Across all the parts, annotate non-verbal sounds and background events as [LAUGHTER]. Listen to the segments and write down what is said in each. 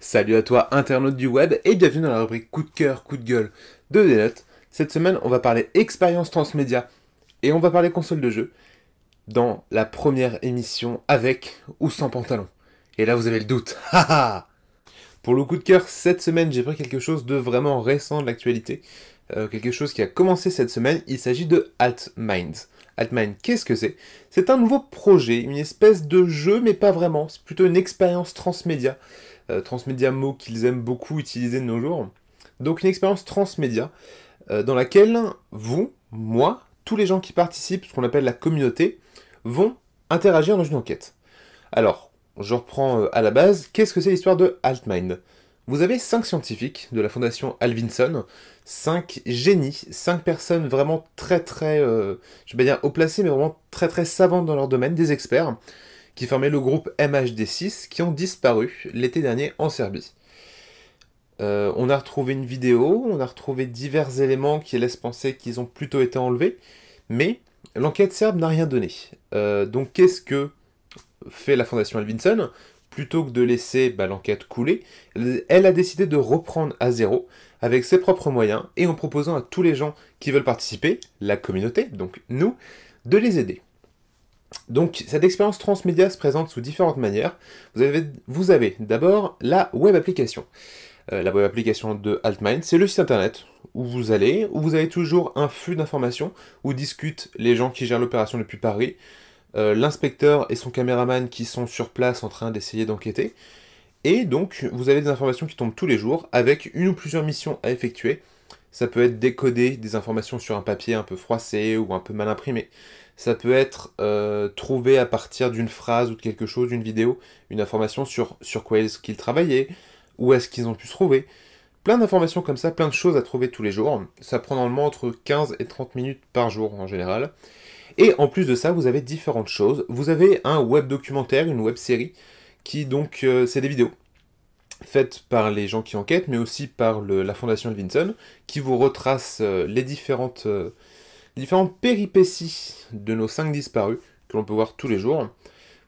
Salut à toi internaute du web et bienvenue dans la rubrique coup de cœur, coup de gueule de Delote. Cette semaine on va parler expérience transmédia et on va parler console de jeu dans la première émission avec ou sans pantalon. Et là vous avez le doute. [LAUGHS] Pour le coup de cœur, cette semaine j'ai pris quelque chose de vraiment récent de l'actualité. Euh, quelque chose qui a commencé cette semaine, il s'agit de Altminds. Altmind, qu'est-ce que c'est C'est un nouveau projet, une espèce de jeu, mais pas vraiment. C'est plutôt une expérience transmédia euh, transmédia mot qu'ils aiment beaucoup utiliser de nos jours. Donc une expérience transmédia euh, dans laquelle vous, moi, tous les gens qui participent, ce qu'on appelle la communauté, vont interagir dans une enquête. Alors, je reprends euh, à la base, qu'est-ce que c'est l'histoire de Altmind Vous avez 5 scientifiques de la fondation Alvinson, 5 génies, 5 personnes vraiment très très, je vais pas dire haut placées, mais vraiment très très savantes dans leur domaine, des experts, qui formaient le groupe MHD6, qui ont disparu l'été dernier en Serbie. Euh, on a retrouvé une vidéo, on a retrouvé divers éléments qui laissent penser qu'ils ont plutôt été enlevés, mais l'enquête serbe n'a rien donné. Euh, donc qu'est-ce que fait la Fondation Alvinson, Plutôt que de laisser bah, l'enquête couler, elle a décidé de reprendre à zéro avec ses propres moyens et en proposant à tous les gens qui veulent participer, la communauté, donc nous, de les aider. Donc cette expérience transmédia se présente sous différentes manières. Vous avez, d'abord la web application. Euh, la web application de Altmind, c'est le site internet où vous allez, où vous avez toujours un flux d'informations, où discutent les gens qui gèrent l'opération depuis Paris, euh, l'inspecteur et son caméraman qui sont sur place en train d'essayer d'enquêter. Et donc vous avez des informations qui tombent tous les jours avec une ou plusieurs missions à effectuer ça peut être décoder des informations sur un papier un peu froissé ou un peu mal imprimé. Ça peut être euh, trouvé trouver à partir d'une phrase ou de quelque chose, d'une vidéo, une information sur, sur quoi est-ce qu'ils travaillaient, où est-ce qu'ils ont pu se trouver. Plein d'informations comme ça, plein de choses à trouver tous les jours. Ça prend normalement entre 15 et 30 minutes par jour en général. Et en plus de ça, vous avez différentes choses. Vous avez un web documentaire, une web série, qui donc, euh, c'est des vidéos faite par les gens qui enquêtent, mais aussi par la Fondation Vinson, qui vous retrace euh, les, différentes, euh, différentes péripéties de nos 5 disparus que l'on peut voir tous les jours.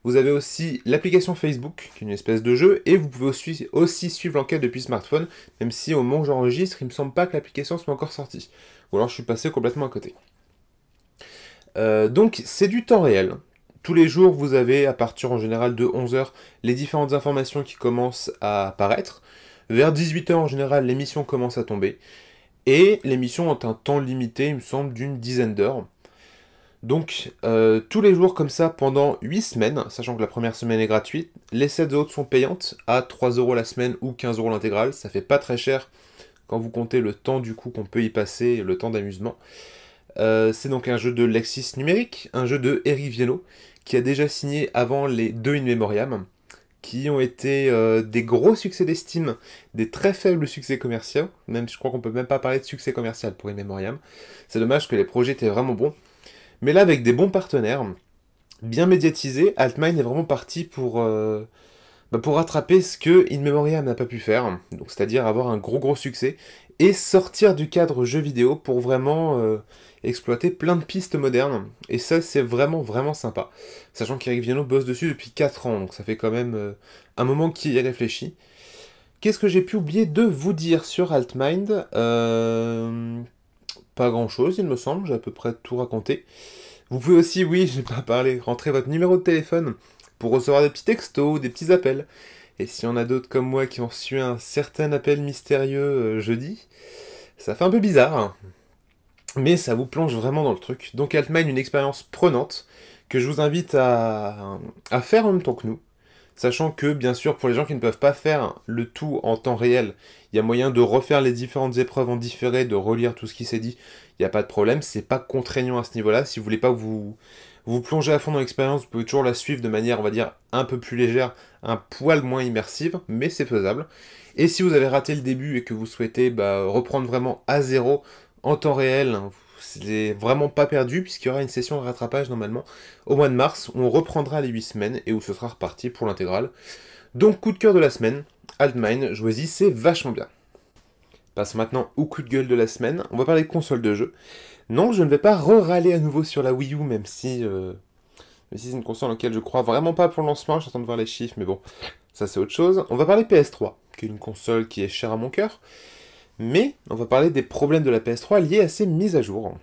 Vous avez aussi l'application Facebook, qui est une espèce de jeu, et vous pouvez aussi, suivre l'enquête depuis smartphone, même si au moment où j'enregistre, il ne me semble pas que l'application soit encore sortie. Ou alors je suis passé complètement à côté. Euh, donc c'est du temps réel, tous les jours, vous avez à partir en général de 11h les différentes informations qui commencent à apparaître. Vers 18h en général, l'émission commence à tomber. Et l'émission ont un temps limité, il me semble, d'une dizaine d'heures. Donc euh, tous les jours comme ça pendant 8 semaines, sachant que la première semaine est gratuite, les 7 autres sont payantes à 3 euros la semaine ou 15 euros l'intégrale, ça fait pas très cher quand vous comptez le temps du coup qu'on peut y passer, le temps d'amusement. Euh, c'est donc un jeu de Lexis numérique, un jeu de Viello, qui a déjà signé avant les deux In Memoriam, qui ont été euh, des gros succès d'estime, des très faibles succès commerciaux, même je crois qu'on peut même pas parler de succès commercial pour In Memoriam. C'est dommage que les projets étaient vraiment bons. Mais là, avec des bons partenaires, bien médiatisés, Altmine est vraiment parti pour... Euh, bah, pour rattraper ce que In Memoriam n'a pas pu faire, c'est-à-dire avoir un gros gros succès et sortir du cadre jeu vidéo pour vraiment euh, exploiter plein de pistes modernes. Et ça, c'est vraiment, vraiment sympa. Sachant qu'Eric Viano bosse dessus depuis 4 ans, donc ça fait quand même euh, un moment qu'il y a réfléchi. Qu'est-ce que j'ai pu oublier de vous dire sur Altmind euh, Pas grand-chose, il me semble, j'ai à peu près tout raconté. Vous pouvez aussi, oui, [LAUGHS] j'ai pas parlé, rentrer votre numéro de téléphone pour recevoir des petits textos, des petits appels. Et si on a d'autres comme moi qui ont reçu un certain appel mystérieux euh, jeudi, ça fait un peu bizarre. Hein. Mais ça vous plonge vraiment dans le truc. Donc Altman, une expérience prenante que je vous invite à, faire en même temps que nous. Sachant que, bien sûr, pour les gens qui ne peuvent pas faire le tout en temps réel, il y a moyen de refaire les différentes épreuves en différé, de relire tout ce qui s'est dit. Il n'y a pas de problème, c'est pas contraignant à ce niveau-là. Si vous voulez pas vous vous plongez à fond dans l'expérience, vous pouvez toujours la suivre de manière, on va dire, un peu plus légère, un poil moins immersive, mais c'est faisable. Et si vous avez raté le début et que vous souhaitez bah, reprendre vraiment à zéro en temps réel, n'est hein, vraiment pas perdu puisqu'il y aura une session de rattrapage normalement au mois de mars où on reprendra les 8 semaines et où ce sera reparti pour l'intégrale. Donc coup de cœur de la semaine, Altmine, vous dis, c'est vachement bien. Passons maintenant au coup de gueule de la semaine, on va parler de console de jeu. Non, je ne vais pas râler à nouveau sur la Wii U, même si, euh, si c'est une console à laquelle je crois vraiment pas pour le lancement. J'attends de voir les chiffres, mais bon, ça c'est autre chose. On va parler PS3, qui est une console qui est chère à mon cœur. Mais on va parler des problèmes de la PS3 liés à ses mises à jour.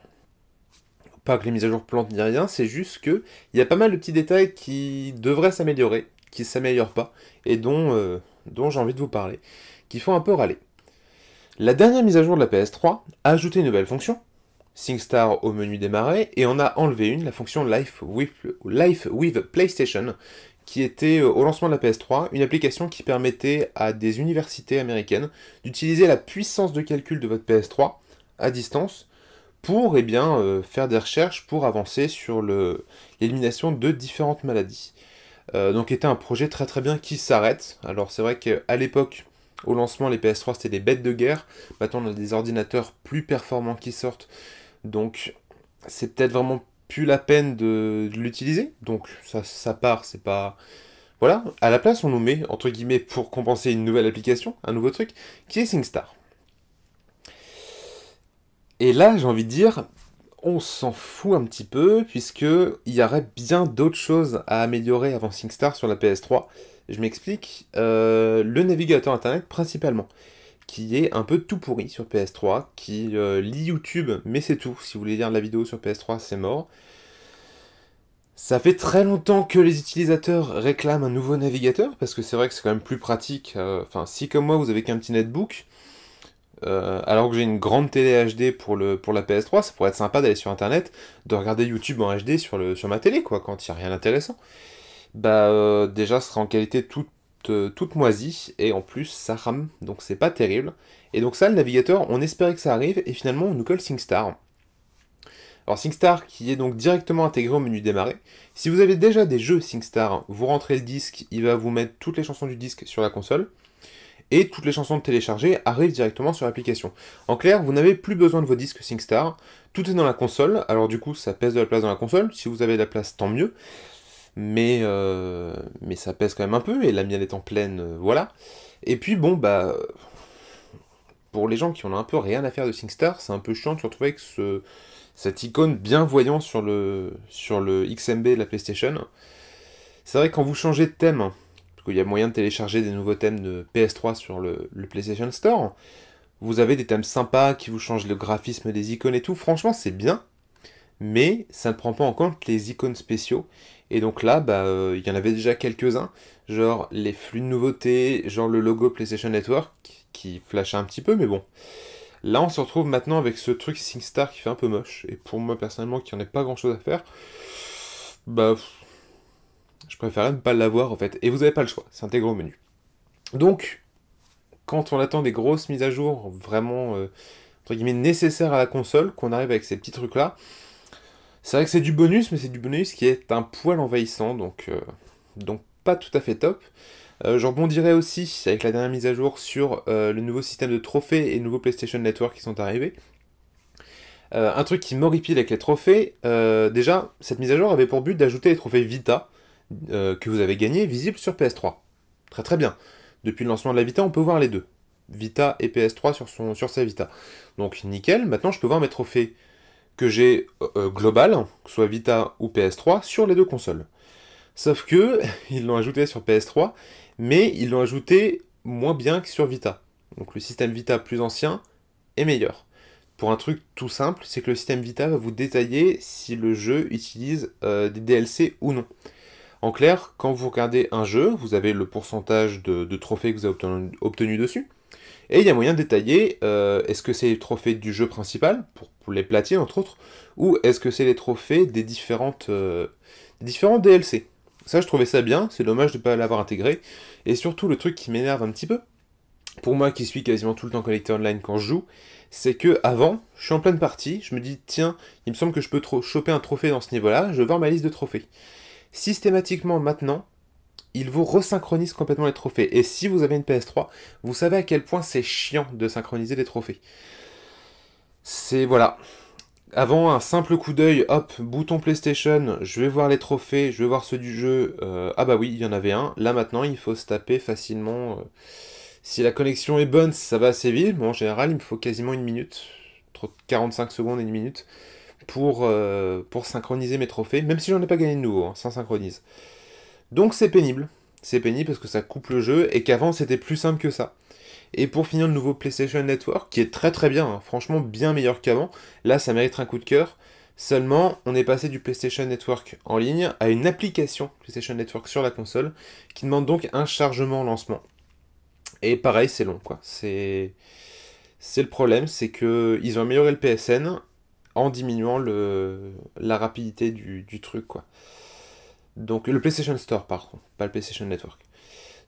Pas que les mises à jour plantent ni rien, c'est juste que il y a pas mal de petits détails qui devraient s'améliorer, qui ne s'améliorent pas, et dont, euh, dont j'ai envie de vous parler, qui font un peu râler. La dernière mise à jour de la PS3 a ajouté une nouvelle fonction, SingStar au menu démarrer, et on a enlevé une, la fonction Life with, PlayStation, qui était euh, au lancement de la PS3 une application qui permettait à des universités américaines d'utiliser la puissance de calcul de votre PS3 à distance pour eh bien, euh, faire des recherches pour avancer sur l'élimination de différentes maladies. Euh, donc était un projet très très bien qui s'arrête. Alors c'est vrai qu'à l'époque, au lancement, les PS3 c'était des bêtes de guerre. Maintenant on a des ordinateurs plus performants qui sortent donc, c'est peut-être vraiment plus la peine de, l'utiliser. Donc, ça, part, c'est pas. Voilà, à la place, on nous met, entre guillemets, pour compenser une nouvelle application, un nouveau truc, qui est SingStar. Et là, j'ai envie de dire, on s'en fout un petit peu, puisque il y aurait bien d'autres choses à améliorer avant SingStar sur la PS3. Je m'explique, euh, le navigateur internet principalement qui est un peu tout pourri sur PS3, qui euh, lit YouTube, mais c'est tout. Si vous voulez lire la vidéo sur PS3, c'est mort. Ça fait très longtemps que les utilisateurs réclament un nouveau navigateur, parce que c'est vrai que c'est quand même plus pratique. Euh, enfin, si comme moi, vous avez qu'un petit netbook, euh, alors que j'ai une grande télé HD pour, le, pour la PS3, ça pourrait être sympa d'aller sur Internet, de regarder YouTube en HD sur, le, sur ma télé, quoi, quand il n'y a rien d'intéressant. Bah, déjà, ce sera en qualité toute toute, euh, moisie et en plus ça rame, donc c'est pas terrible. Et donc ça, le navigateur, on espérait que ça arrive et finalement on nous colle SingStar. Alors SingStar qui est donc directement intégré au menu démarrer. Si vous avez déjà des jeux SingStar, vous rentrez le disque, il va vous mettre toutes les chansons du disque sur la console. Et toutes les chansons téléchargées arrivent directement sur l'application. En clair, vous n'avez plus besoin de vos disques SingStar, tout est dans la console, alors du coup ça pèse de la place dans la console, si vous avez de la place tant mieux mais, euh, mais ça pèse quand même un peu, et la mienne est en pleine, euh, voilà. Et puis bon, bah, pour les gens qui en ont un peu rien à faire de SingStar, c'est un peu chiant de se retrouver avec ce, cette icône bien voyante sur le, sur le XMB de la PlayStation. C'est vrai quand vous changez de thème, hein, parce qu'il y a moyen de télécharger des nouveaux thèmes de PS3 sur le PlayStation Store, vous avez des thèmes sympas qui vous changent le graphisme des icônes et tout, franchement c'est bien, mais ça ne prend pas en compte les icônes spéciaux. Et donc là, bah, euh, il y en avait déjà quelques-uns, genre les flux de nouveautés, genre le logo PlayStation Network qui flash un petit peu, mais bon. Là, on se retrouve maintenant avec ce truc SingStar qui fait un peu moche, et pour moi personnellement, qui en ai pas grand-chose à faire, bah, je préfère même pas l'avoir en fait. Et vous n'avez pas le choix, c'est intégré au menu. Donc, quand on attend des grosses mises à jour vraiment euh, nécessaires à la console, qu'on arrive avec ces petits trucs là, c'est vrai que c'est du bonus, mais c'est du bonus qui est un poil envahissant, donc, euh, donc pas tout à fait top. Euh, J'en bondirai aussi avec la dernière mise à jour sur euh, le nouveau système de trophées et le nouveau PlayStation Network qui sont arrivés. un truc qui m'horripile avec les trophées, déjà, cette mise à jour avait pour but d'ajouter les trophées Vita que vous avez gagnés visibles sur PS3. Très très bien. Depuis le lancement de la Vita, on peut voir les deux. Vita et PS3 sur, son, sur sa Vita. Donc nickel, maintenant je peux voir mes trophées que j'ai euh, euh, global, que soit Vita ou PS3, sur les deux consoles. Sauf que, [LAUGHS] ils l'ont ajouté sur PS3, mais ils l'ont ajouté moins bien que sur Vita. Donc le système Vita plus ancien est meilleur. Pour un truc tout simple, c'est que le système Vita va vous détailler si le jeu utilise euh, des DLC ou non. En clair, quand vous regardez un jeu, vous avez le pourcentage de, trophées que vous avez obtenu dessus, et il y a moyen de détailler, euh, est-ce que c'est les trophées du jeu principal, pour, les platines entre autres, ou est-ce que c'est les trophées des différentes, euh, différents DLC Ça, je trouvais ça bien, c'est dommage de ne pas l'avoir intégré. Et surtout, le truc qui m'énerve un petit peu, pour moi qui suis quasiment tout le temps connecté online quand je joue, c'est que avant, je suis en pleine partie, je me dis tiens, il me semble que je peux choper un trophée dans ce niveau-là, je vais voir ma liste de trophées. Systématiquement maintenant, il vous resynchronise complètement les trophées. Et si vous avez une PS3, vous savez à quel point c'est chiant de synchroniser les trophées. C'est voilà. Avant un simple coup d'œil, hop, bouton PlayStation, je vais voir les trophées, je vais voir ceux du jeu. Euh, ah bah oui, il y en avait un. Là maintenant, il faut se taper facilement. Euh, si la connexion est bonne, ça va assez vite. Bon, en général, il me faut quasiment une minute, 45 secondes et une minute, pour, euh, pour synchroniser mes trophées. Même si j'en ai pas gagné de nouveau, ça hein, synchronise. Donc c'est pénible. C'est pénible parce que ça coupe le jeu et qu'avant c'était plus simple que ça. Et pour finir, le nouveau PlayStation Network, qui est très très bien, hein. franchement bien meilleur qu'avant. Là, ça mérite un coup de cœur. Seulement, on est passé du PlayStation Network en ligne à une application PlayStation Network sur la console, qui demande donc un chargement lancement. Et pareil, c'est long, quoi. C'est... C'est le problème, c'est qu'ils ont amélioré le PSN en diminuant le... la rapidité du, du truc, quoi. Donc le PlayStation Store par contre, pas le PlayStation Network.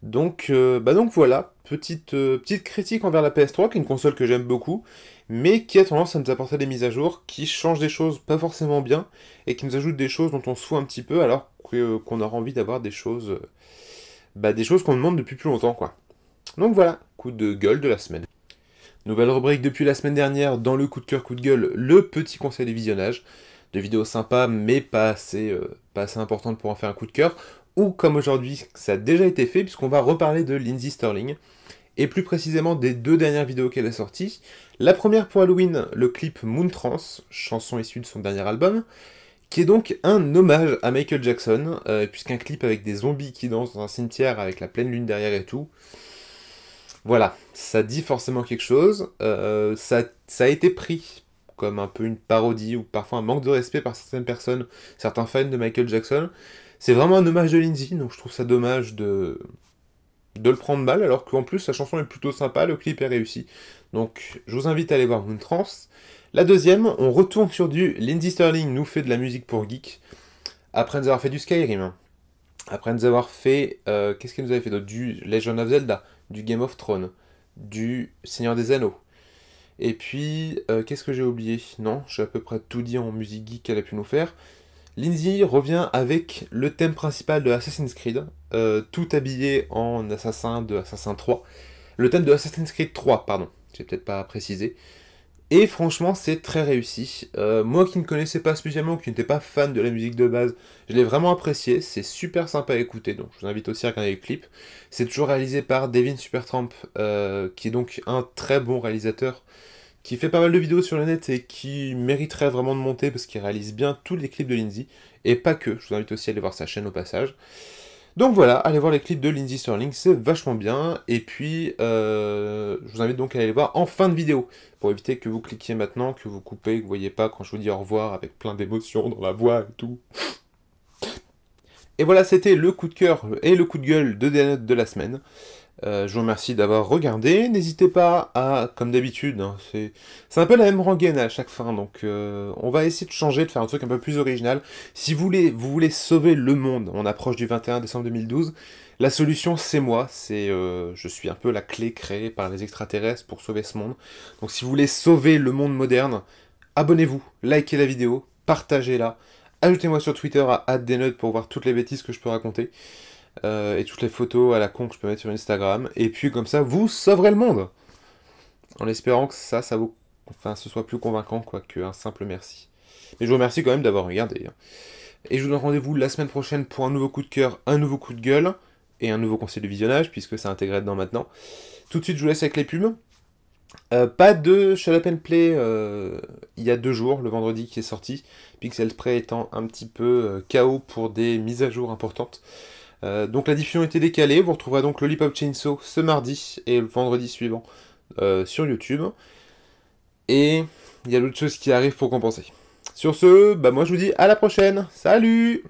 Donc, euh, bah donc voilà, petite, euh, petite critique envers la PS3, qui est une console que j'aime beaucoup, mais qui a tendance à nous apporter des mises à jour, qui changent des choses pas forcément bien, et qui nous ajoutent des choses dont on se un petit peu, alors euh, qu'on aura envie d'avoir des choses, bah, des choses qu'on demande depuis plus longtemps, quoi. Donc voilà, coup de gueule de la semaine. Nouvelle rubrique depuis la semaine dernière dans le coup de cœur, coup de gueule, le petit conseil de visionnage de vidéos sympas, mais pas assez, euh, pas importantes pour en faire un coup de cœur. Ou comme aujourd'hui, ça a déjà été fait, puisqu'on va reparler de Lindsay Sterling, et plus précisément des deux dernières vidéos qu'elle a sorties. La première pour Halloween, le clip Moon Trance, chanson issue de son dernier album, qui est donc un hommage à Michael Jackson, euh, puisqu'un clip avec des zombies qui dansent dans un cimetière avec la pleine lune derrière et tout. Voilà, ça dit forcément quelque chose. Euh, ça, ça a été pris comme un peu une parodie ou parfois un manque de respect par certaines personnes, certains fans de Michael Jackson. C'est vraiment un hommage de Lindsay, donc je trouve ça dommage de, de le prendre mal, alors qu'en plus la chanson est plutôt sympa, le clip est réussi. Donc je vous invite à aller voir Moon Trance. La deuxième, on retourne sur du Lindsay Sterling nous fait de la musique pour geek, après nous avoir fait du Skyrim, hein. après nous avoir fait, euh, qu'est-ce qu'elle nous avait fait d'autre Du Legend of Zelda, du Game of Thrones, du Seigneur des Anneaux, et puis, euh, qu'est-ce que j'ai oublié Non, j'ai à peu près tout dit en musique geek qu'elle a pu nous faire. Lindsay revient avec le thème principal de Assassin's Creed, euh, tout habillé en assassin de Assassin 3. Le thème de Assassin's Creed 3, pardon, j'ai peut-être pas précisé. Et franchement, c'est très réussi. Euh, moi qui ne connaissais pas spécialement, qui n'étais pas fan de la musique de base, je l'ai vraiment apprécié. C'est super sympa à écouter, donc je vous invite aussi à regarder le clip, C'est toujours réalisé par Devin Supertramp, euh, qui est donc un très bon réalisateur, qui fait pas mal de vidéos sur le net et qui mériterait vraiment de monter parce qu'il réalise bien tous les clips de Lindsay, et pas que. Je vous invite aussi à aller voir sa chaîne au passage. Donc voilà, allez voir les clips de Lindsay Sterling, c'est vachement bien. Et puis, euh, je vous invite donc à aller les voir en fin de vidéo, pour éviter que vous cliquiez maintenant, que vous coupez, que vous voyez pas quand je vous dis au revoir avec plein d'émotions dans la voix et tout. Et voilà, c'était le coup de cœur et le coup de gueule de des de la semaine. Euh, je vous remercie d'avoir regardé. N'hésitez pas à, comme d'habitude, hein, c'est un peu la même rengaine à chaque fin, donc euh, on va essayer de changer, de faire un truc un peu plus original. Si vous voulez, vous voulez sauver le monde, on approche du 21 décembre 2012, la solution c'est moi, c'est euh, je suis un peu la clé créée par les extraterrestres pour sauver ce monde. Donc si vous voulez sauver le monde moderne, abonnez-vous, likez la vidéo, partagez-la, ajoutez-moi sur Twitter à @denote pour voir toutes les bêtises que je peux raconter. Euh, et toutes les photos à la con que je peux mettre sur Instagram. Et puis comme ça, vous sauverez le monde En espérant que ça, ça vous... Enfin, ce soit plus convaincant quoi qu'un simple merci. Mais je vous remercie quand même d'avoir regardé. Hein. Et je vous donne rendez-vous la semaine prochaine pour un nouveau coup de cœur, un nouveau coup de gueule et un nouveau conseil de visionnage puisque c'est intégré dedans maintenant. Tout de suite, je vous laisse avec les pubs. Euh, pas de Shut Play euh, il y a deux jours, le vendredi qui est sorti, Pixel Spray étant un petit peu KO pour des mises à jour importantes. Euh, donc la diffusion était décalée, vous retrouverez donc of Chainsaw ce mardi et le vendredi suivant euh, sur YouTube. Et il y a d'autres choses qui arrivent pour compenser. Sur ce, bah moi je vous dis à la prochaine. Salut